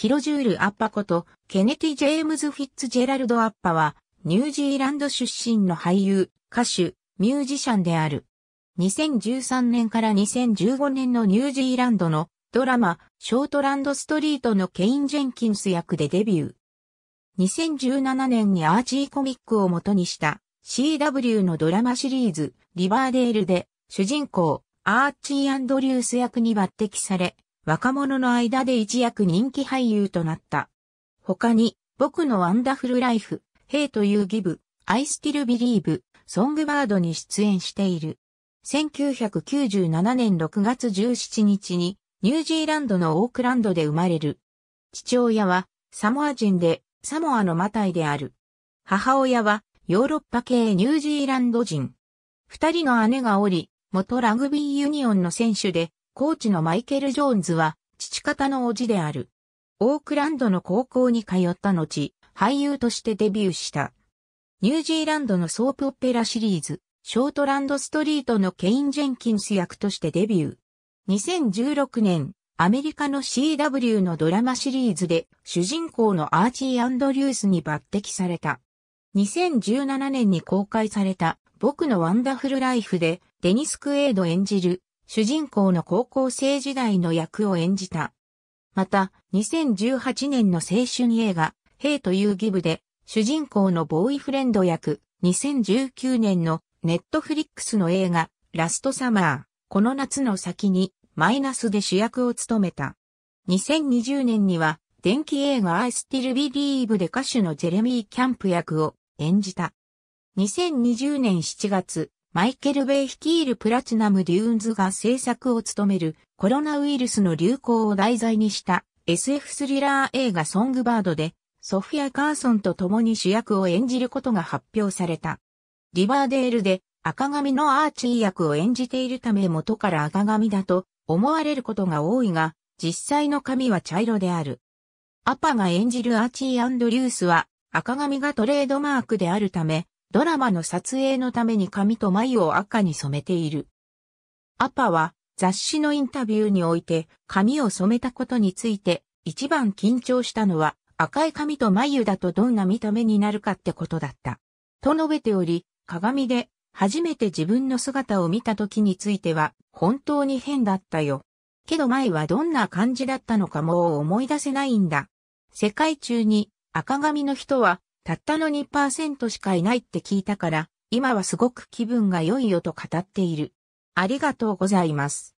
キロジュール・アッパこと、ケネティ・ジェームズ・フィッツジェラルド・アッパは、ニュージーランド出身の俳優、歌手、ミュージシャンである。2013年から2015年のニュージーランドのドラマ、ショートランドストリートのケイン・ジェンキンス役でデビュー。2017年にアーチーコミックを元にした CW のドラマシリーズ、リバーデールで主人公、アーチー・アンドリュース役に抜擢され、若者の間で一躍人気俳優となった。他に、僕のワンダフルライフ、ヘイというギブ、アイスティルビリーブ、ソングバードに出演している。1997年6月17日に、ニュージーランドのオークランドで生まれる。父親は、サモア人で、サモアのマタイである。母親は、ヨーロッパ系ニュージーランド人。二人の姉がおり、元ラグビーユニオンの選手で、コーチのマイケル・ジョーンズは、父方の叔父である。オークランドの高校に通った後、俳優としてデビューした。ニュージーランドのソープオペラシリーズ、ショートランドストリートのケイン・ジェンキンス役としてデビュー。2016年、アメリカの CW のドラマシリーズで主人公のアーチー・アンドリュースに抜擢された。2017年に公開された僕のワンダフルライフでデニス・クエイド演じる主人公の高校生時代の役を演じた。また、2018年の青春映画、ヘイというギブで、主人公のボーイフレンド役、2019年のネットフリックスの映画、ラストサマー、この夏の先に、マイナスで主役を務めた。2020年には、電気映画 I Still Believe で歌手のジェレミー・キャンプ役を演じた。2020年7月、マイケル・ベイ率いるプラチナム・デューンズが制作を務めるコロナウイルスの流行を題材にした SF スリラー映画ソングバードでソフィア・カーソンと共に主役を演じることが発表された。リバーデールで赤髪のアーチー役を演じているため元から赤髪だと思われることが多いが、実際の髪は茶色である。アパが演じるアーチー・アンドリュースは赤髪がトレードマークであるため、ドラマの撮影のために髪と眉を赤に染めている。アパは雑誌のインタビューにおいて髪を染めたことについて一番緊張したのは赤い髪と眉だとどんな見た目になるかってことだった。と述べており、鏡で初めて自分の姿を見た時については本当に変だったよ。けど前はどんな感じだったのかもう思い出せないんだ。世界中に赤髪の人はたったの2%しかいないって聞いたから、今はすごく気分が良いよと語っている。ありがとうございます。